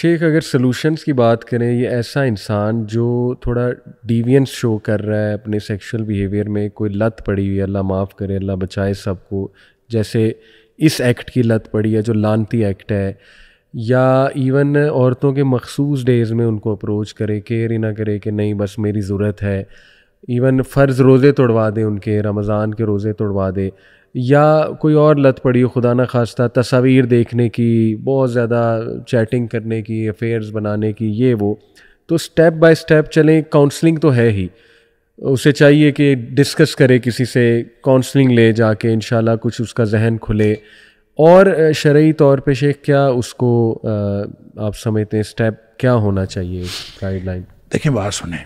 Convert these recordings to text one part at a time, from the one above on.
शेख अगर सोल्यूशंस की बात करें ये ऐसा इंसान जो थोड़ा डिवियंस शो कर रहा है अपने सेक्सुअल बिहेवियर में कोई लत पड़ी हुई है अल्लाह माफ़ करे अल्लाह बचाए सबको जैसे इस एक्ट की लत पड़ी है जो लानती एक्ट है या इवन औरतों के मखसूस डेज़ में उनको अप्रोच करे केयर ही ना करे कि नहीं बस मेरी ज़रूरत है इवन फ़र्ज़ रोज़े तोड़वा दे उनके रमज़ान के रोज़े तोड़वा दे या कोई और लत पड़ी हो खुदा न खास्ता तस्वीर देखने की बहुत ज़्यादा चैटिंग करने की अफेयर्स बनाने की ये वो तो स्टेप बाय स्टेप चलें काउंसलिंग तो है ही उसे चाहिए कि डिस्कस करे किसी से काउंसलिंग ले जाके इन कुछ उसका जहन खुले और शर्य तौर पे शेख क्या उसको आप समझते हैं स्टेप क्या होना चाहिए गाइडलाइन देखें बात सुने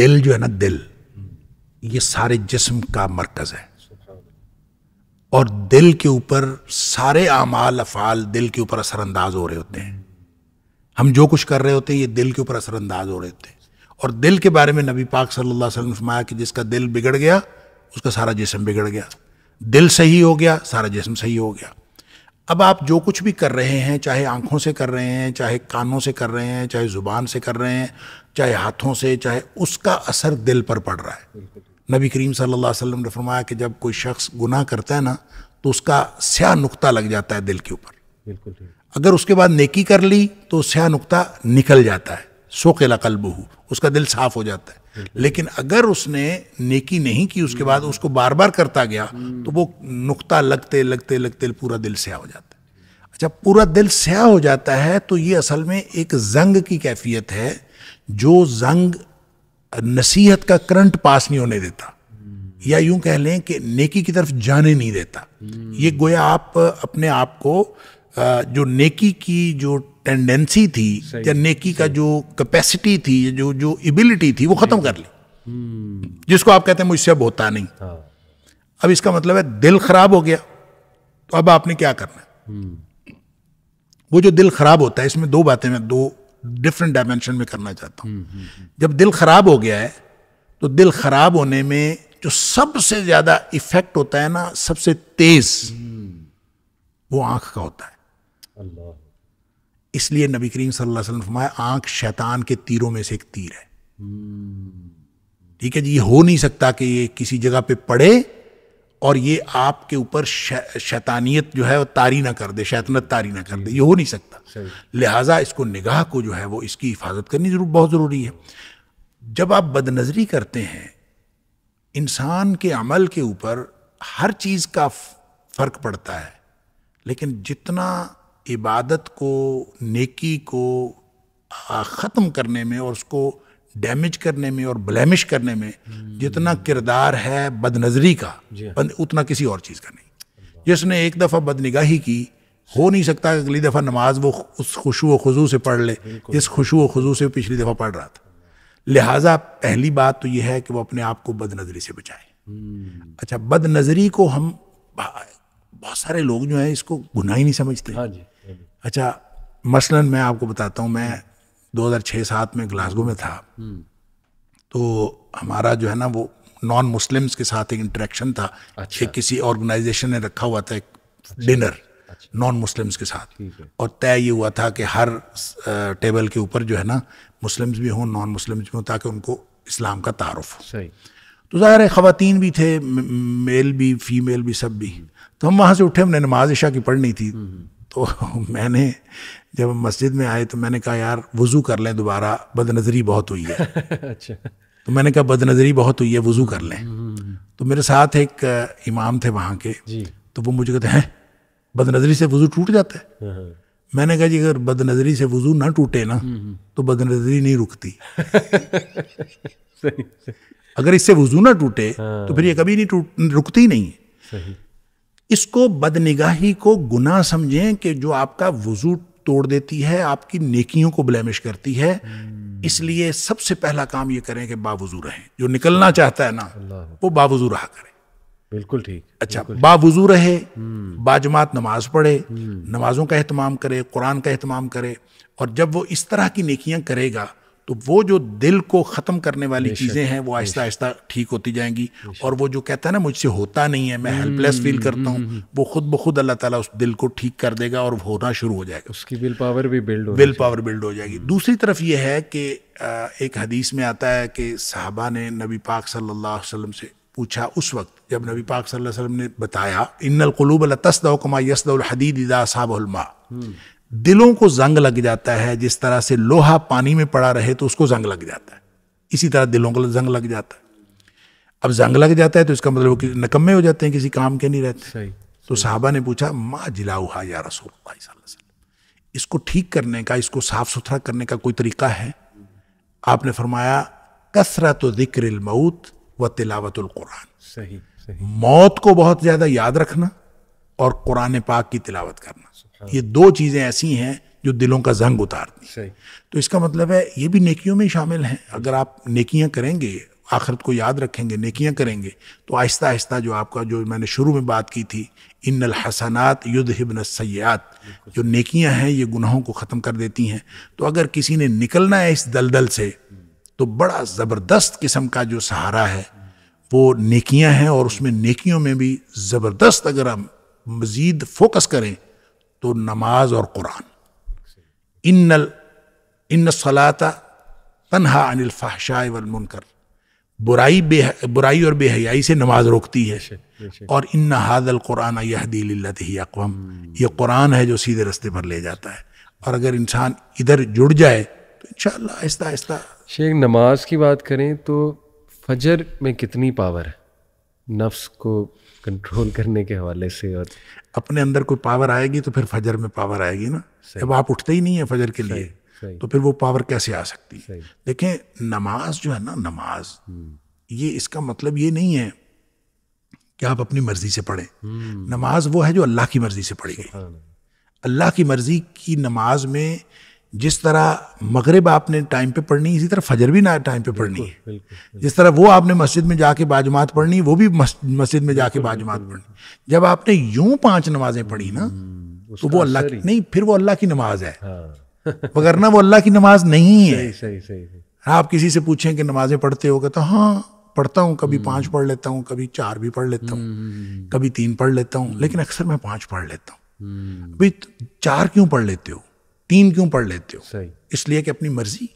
दिल जो है ना दिल ये सारे जिस्म का मरकज़ है और दिल के ऊपर सारे आमाल अफ़ाल दिल के ऊपर असरअंदाज हो रहे होते हैं हम जो कुछ कर रहे होते हैं ये दिल के ऊपर असरअंदाज हो रहे होते हैं और दिल के बारे में नबी पाक सल्लल्लाहु अलैहि वसल्लम ने कि जिसका दिल बिगड़ गया उसका सारा जिसम बिगड़ गया दिल सही हो गया सारा जिसम सही हो गया अब आप जो कुछ भी कर रहे हैं चाहे आंखों से कर रहे हैं चाहे कानों से कर रहे हैं चाहे ज़ुबान से कर रहे हैं चाहे हाथों से चाहे उसका असर दिल पर पड़ रहा है नबी करीम सल्लल्लाहु अलैहि वसल्लम ने फरमाया कि जब कोई शख्स गुनाह करता है ना तो उसका स्या नुक्ता लग जाता है दिल के ऊपर बिल्कुल अगर उसके बाद नेकी कर ली तो स्या नुक्ता निकल जाता है सोकेला कलबहू उसका दिल साफ हो जाता है लेकिन अगर उसने नेकी नहीं की उसके बाद उसको बार बार करता गया तो वो नुक्ता लगते लगते लगते पूरा दिल स्या हो जाता है अच्छा पूरा दिल स्या हो जाता है तो ये असल में एक जंग की कैफियत है जो जंग नसीहत का करंट पास नहीं होने देता या यूं कह लें कि नेकी की तरफ जाने नहीं देता ये गोया आप अपने आप को जो नेकी की जो टेंडेंसी थी या नेकी का जो कैपेसिटी थी जो जो एबिलिटी थी वो ख़त्म कर ली हम्म। जिसको आप कहते हैं मुझसे अब होता नहीं हाँ। अब इसका मतलब है दिल खराब हो गया तो अब आपने क्या करना है हम्म। वो जो दिल खराब होता है इसमें दो बातें मैं दो डिफरेंट डायमेंशन में करना चाहता हूँ हम्म, हम्म, हम्म। जब दिल खराब हो गया है तो दिल खराब होने में जो सबसे ज्यादा इफेक्ट होता है ना सबसे तेज वो आंख का होता है इसलिए नबी करीम सल्लल्लाहु अलैहि वसल्लम फरमाया आंख शैतान के तीरों में से एक तीर है ठीक है जी ये हो नहीं सकता कि ये किसी जगह पे पड़े और ये आपके ऊपर शैतानियत जो है वो तारी ना कर दे शैतनत तारी ना कर दे ये हो नहीं सकता लिहाजा इसको निगाह को जो है वो इसकी हिफाजत करनी जरूर बहुत ज़रूरी है जब आप बदनज़री करते हैं इंसान के अमल के ऊपर हर चीज़ का फ़र्क पड़ता है लेकिन जितना इबादत को नेकी को ख़त्म करने में और उसको डैमेज करने में और ब्लैमिश करने में जितना किरदार है बदनजरी का हाँ। उतना किसी और चीज़ का नहीं जिसने एक दफ़ा बदनिगाही की हो नहीं सकता अगली दफ़ा नमाज वो उस खुशु खजू से पढ़ ले जिस खुशु खजू से पिछली दफ़ा पढ़ रहा था लिहाजा पहली बात तो यह है कि वो अपने आप को बदनजरी से बचाए हम्म। अच्छा बदनजरी को हम बहुत सारे लोग जो हैं इसको गुनाह ही नहीं समझते हाँ जी हाँ अच्छा मसलन मैं आपको बताता हूँ मैं 2006-7 में ग्लासगो में था हम्म। तो हमारा जो है ना वो नॉन मुस्लिम्स के साथ एक इंटरेक्शन था अच्छा। किसी ऑर्गेनाइजेशन ने रखा हुआ था एक अच्छा। डिनर अच्छा। नॉन मुस्लिम्स के साथ और तय ये हुआ था कि हर टेबल के ऊपर जो है ना मुस्लिम्स भी हों नॉन मुस्लिम्स भी हों ताकि उनको इस्लाम का तारफ़ हो तो ज़ाहिर है ख़वातीन भी थे मेल भी फीमेल भी सब भी हम्म। तो हम वहाँ से उठे हमने नमाज इशा की पढ़नी थी हम्म। तो मैंने जब मस्जिद में आए तो मैंने कहा यार वज़ू कर लें दोबारा बदनज़री बहुत हुई है अच्छा तो मैंने कहा बदनज़री बहुत हुई है वज़ू कर लें हम्म, हम्म, हम्म। तो मेरे साथ एक इमाम थे वहाँ के तो वो मुझे कहते हैं बदनज़री से वज़ू टूट जाता है हाँ, हाँ। मैंने कहा जी अगर बदनज़री से वज़ू ना टूटे ना तो बदनज़री नहीं रुकती अगर इससे वज़ू ना टूटे हाँ। तो फिर ये कभी नहीं टूट रुकती ही नहीं है इसको बदनिगाही को गुना समझें कि जो आपका वजू तोड़ देती है आपकी नेकियों को ब्लैमिश करती है हम्म। इसलिए सबसे पहला काम ये करें कि बावजू रहें जो निकलना चाहता है ना वो बावजू रहा करें बिल्कुल ठीक अच्छा बावजू रहे हम्म। बाजमात नमाज पढ़े हम्म। नमाजों का अहतमाम करे कुरान का अहतमाम करे और जब वो इस तरह की नेकियां करेगा तो वो जो दिल को ख़त्म करने वाली चीज़ें हैं वो आहिस्ता आहिस्ता ठीक होती जाएंगी और वो जो कहता है ना मुझसे होता नहीं है मैं हेल्पलेस हम्म, फील करता हम्म, हूँ हम्म। वो खुद ब खुद अल्लाह ताला उस दिल को ठीक कर देगा और होना शुरू हो जाएगा उसकी विल पावर भी बिल्ड हो विल पावर बिल्ड हो जाएगी दूसरी तरफ ये है कि एक हदीस में आता है कि साहबा ने नबी पाक सल्ला अलैहि से पूछा उस वक्त जब नबी पाक सल्लल्लाहु अलैहि वसल्लम ने बताया इन्नल कुलूब कमा लतसदमा यसदीद इदा साबुलमा दिलों को जंग लग जाता है जिस तरह से लोहा पानी में पड़ा रहे तो उसको जंग लग जाता है इसी तरह दिलों को जंग लग जाता है अब जंग लग जाता है तो इसका मतलब कि नकम्मे हो जाते हैं किसी काम के नहीं रहते सही, तो साहबा ने पूछा माँ जिलाउहा या रसूल इसको ठीक करने का इसको साफ सुथरा करने का कोई तरीका है आपने फरमाया तो जिक्र मऊत व तिलावत कुरान सही, सही मौत को बहुत ज़्यादा याद रखना और कुरान पाक की तिलावत करना ये दो चीज़ें ऐसी हैं जो दिलों का जंग उतारती तो इसका मतलब है ये भी नेकियों में शामिल हैं अगर आप नेकियां करेंगे आखिरत को याद रखेंगे नेकियां करेंगे तो आहिस्ता आहिस्ता जो आपका जो मैंने शुरू में बात की थी इन हसनात युद्ध हिबन सयात जो नेकियां हैं ये गुनाहों को ख़त्म कर देती हैं तो अगर किसी ने निकलना है इस दलदल से तो बड़ा ज़बरदस्त किस्म का जो सहारा है वो नेकियां हैं और उसमें नेकियों में भी ज़बरदस्त अगर हम मज़ीद फोकस करें तो नमाज और कुरान इन्नल इन सलाता तनहा अनिल फाहशाए वल मुनकर बुराई बे बुराई और बेहयाई से नमाज रोकती है और इन हादल कुरान यह ही अकवम ये कुरान है जो सीधे रास्ते पर ले जाता है और अगर इंसान इधर जुड़ जाए तो इन आहिस्ता आहिस्ता शेख नमाज की बात करें तो फजर में कितनी पावर है नफ्स को कंट्रोल करने के हवाले से और अपने अंदर कोई पावर आएगी तो फिर फजर में पावर आएगी ना जब आप उठते ही नहीं है फजर के लिए तो फिर वो पावर कैसे आ सकती है देखें नमाज जो है ना नमाज हम्म। ये इसका मतलब ये नहीं है कि आप अपनी मर्जी से पढ़ें हम्म। नमाज वो है जो अल्लाह की मर्जी से पढ़ी गई अल्लाह की मर्जी की नमाज में जिस तरह मगरब आपने टाइम पे पढ़नी इसी तरह फजर भी ना टाइम पे पढ़नी है जिस तरह वो आपने मस्जिद में जाके बाजुमात पढ़नी वो भी मस्जिद में जाके बाजुमात पढ़नी जब आपने यूं पांच नमाजें पढ़ी ना हम्म, तो वो अल्लाह की नहीं फिर वो अल्लाह की नमाज है वगरना हाँ। वो अल्लाह की नमाज नहीं है आप किसी से पूछें कि नमाजें पढ़ते हो तो हाँ पढ़ता हूँ कभी हम्म। पाँच पढ़ लेता हूँ कभी चार भी पढ़ लेता हूँ हम्म, कभी तीन पढ़ लेता हूँ लेकिन अक्सर मैं पाँच पढ़ लेता हूँ अभी चार क्यों पढ़ लेते हो तीन क्यों पढ़ लेते हो इसलिए कि अपनी मर्जी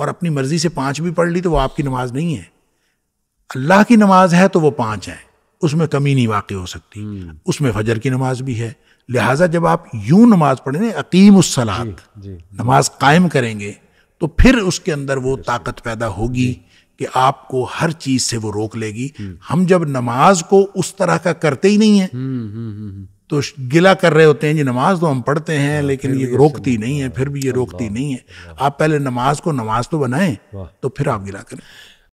और अपनी मर्जी से पांच भी पढ़ ली तो वो आपकी नमाज नहीं है अल्लाह की नमाज है तो वो पांच है उसमें कमी नहीं वाकई हो सकती हम्म। उसमें फजर की नमाज भी है लिहाजा जब आप यूं नमाज पढ़ेंगे अकीम उसलात नमाज कायम करेंगे तो फिर उसके अंदर वो ताकत पैदा होगी कि आपको हर चीज से वो रोक लेगी हम्म। हम जब नमाज को उस तरह का करते ही नहीं है हम्म, तो गिला कर रहे होते हैं जी नमाज तो हम पढ़ते हैं हाँ, लेकिन ये रोकती नहीं है फिर भी ये रोकती नहीं है आप पहले नमाज को नमाज तो बनाएं तो फिर आप गिला करें